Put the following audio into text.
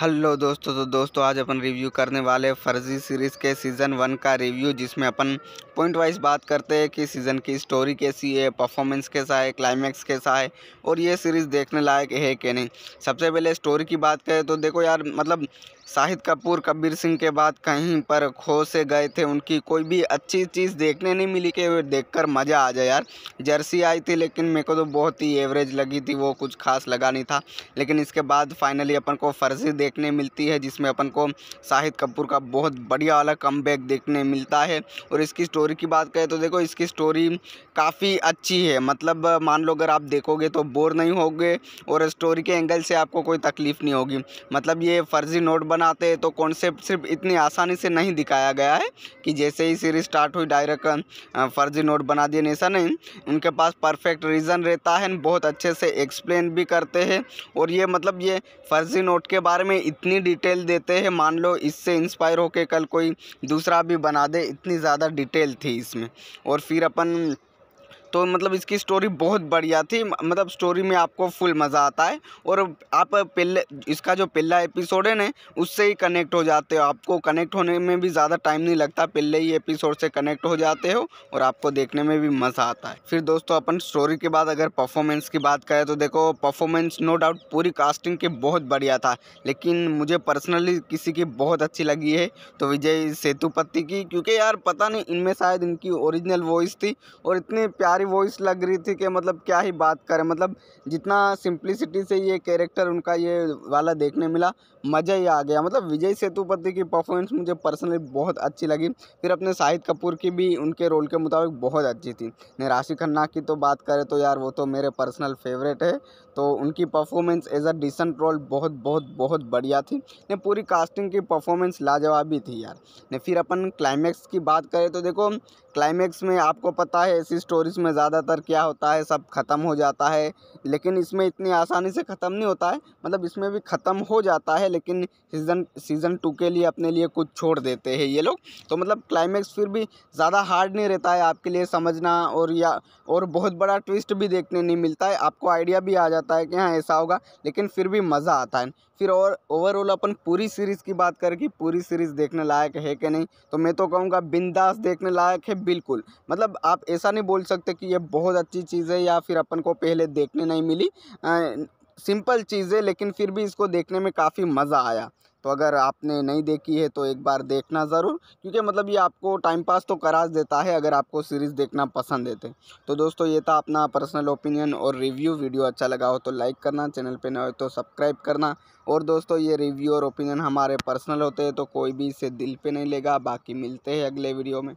hello दोस्तों तो दोस्तों आज अपन रिव्यू करने वाले फर्जी सीरीज़ के सीज़न वन का रिव्यू जिसमें अपन पॉइंट वाइज बात करते हैं कि सीज़न की स्टोरी कैसी है परफॉर्मेंस कैसा है क्लाइमैक्स कैसा है और ये सीरीज़ देखने लायक है कि नहीं सबसे पहले स्टोरी की बात करें तो देखो यार मतलब शाहिद कपूर कबीर सिंह के बाद कहीं पर खो से गए थे उनकी कोई भी अच्छी चीज़ देखने नहीं मिली कि कर मज़ा आ जाए यार जर्सी आई थी लेकिन मेरे को तो बहुत ही एवरेज लगी थी वो कुछ खास लगा नहीं था लेकिन इसके बाद फाइनली अपन को फर्जी देख देखने मिलती है जिसमें अपन को शाहिद कपूर का बहुत बढ़िया वाला कम देखने मिलता है और इसकी स्टोरी की बात करें तो देखो इसकी स्टोरी काफ़ी अच्छी है मतलब मान लो अगर आप देखोगे तो बोर नहीं होगे और स्टोरी के एंगल से आपको कोई तकलीफ़ नहीं होगी मतलब ये फर्जी नोट बनाते हैं तो कॉन्सेप्ट सिर्फ इतनी आसानी से नहीं दिखाया गया है कि जैसे ही सीरीज स्टार्ट हुई डायरेक्ट फर्जी नोट बना दिए ऐसा नहीं उनके पास परफेक्ट रीज़न रहता है बहुत अच्छे से एक्सप्लेन भी करते हैं और ये मतलब ये फर्जी नोट के बारे में में इतनी डिटेल देते हैं मान लो इससे इंस्पायर होके कल कोई दूसरा भी बना दे इतनी ज़्यादा डिटेल थी इसमें और फिर अपन तो मतलब इसकी स्टोरी बहुत बढ़िया थी मतलब स्टोरी में आपको फुल मज़ा आता है और आप पहले इसका जो पहला एपिसोड है ना उससे ही कनेक्ट हो जाते हो आपको कनेक्ट होने में भी ज़्यादा टाइम नहीं लगता पहले ही एपिसोड से कनेक्ट हो जाते हो और आपको देखने में भी मज़ा आता है फिर दोस्तों अपन स्टोरी के बाद अगर परफॉर्मेंस की बात करें तो देखो परफॉर्मेंस नो डाउट पूरी कास्टिंग की बहुत बढ़िया था लेकिन मुझे पर्सनली किसी की बहुत अच्छी लगी है तो विजय सेतुपति की क्योंकि यार पता नहीं इनमें शायद इनकी ओरिजिनल वॉइस थी और इतने प्यार तुम्हारी वॉइस लग रही थी कि मतलब क्या ही बात करें मतलब जितना सिंप्लिसिटी से ये कैरेक्टर उनका ये वाला देखने मिला मज़ा ही आ गया मतलब विजय सेतुपति की परफॉर्मेंस मुझे पर्सनली बहुत अच्छी लगी फिर अपने शाहिद कपूर की भी उनके रोल के मुताबिक बहुत अच्छी थी राशि खन्ना की तो बात करें तो यार वो तो मेरे पर्सनल फेवरेट है तो उनकी performance as a decent role बहुत बहुत बहुत बढ़िया थी ने पूरी कास्टिंग की परफॉर्मेंस लाजवाबी थी यार ने फिर अपन क्लाइमैक्स की बात करें तो देखो क्लाइमैक्स में आपको पता है ऐसी स्टोरीज में में ज़्यादातर क्या होता है सब ख़त्म हो जाता है लेकिन इसमें इतनी आसानी से ख़त्म नहीं होता है मतलब इसमें भी ख़त्म हो जाता है लेकिन सीज़न सीज़न टू के लिए अपने लिए कुछ छोड़ देते हैं ये लोग तो मतलब क्लाइमैक्स फिर भी ज़्यादा हार्ड नहीं रहता है आपके लिए समझना और या और बहुत बड़ा ट्विस्ट भी देखने नहीं मिलता है आपको आइडिया भी आ जाता है कि हाँ ऐसा होगा लेकिन फिर भी मज़ा आता है फिर और ओवरऑल अपन पूरी सीरीज़ की बात करें कि पूरी सीरीज़ देखने लायक है कि नहीं तो मैं तो कहूँगा बिंदास देखने लायक है बिल्कुल मतलब आप ऐसा नहीं बोल सकते कि ये बहुत अच्छी चीज़ है या फिर अपन को पहले देखने नहीं मिली सिंपल चीज़ है लेकिन फिर भी इसको देखने में काफ़ी मज़ा आया तो अगर आपने नहीं देखी है तो एक बार देखना ज़रूर क्योंकि मतलब ये आपको टाइम पास तो करा देता है अगर आपको सीरीज़ देखना पसंद है तो, तो दोस्तों ये था अपना पर्सनल ओपिनियन और रिव्यू वीडियो अच्छा लगा हो तो लाइक करना चैनल पे नए हो तो सब्सक्राइब करना और दोस्तों ये रिव्यू और ओपिनियन हमारे पर्सनल होते हैं तो कोई भी इसे दिल पर नहीं लेगा बाकी मिलते हैं अगले वीडियो में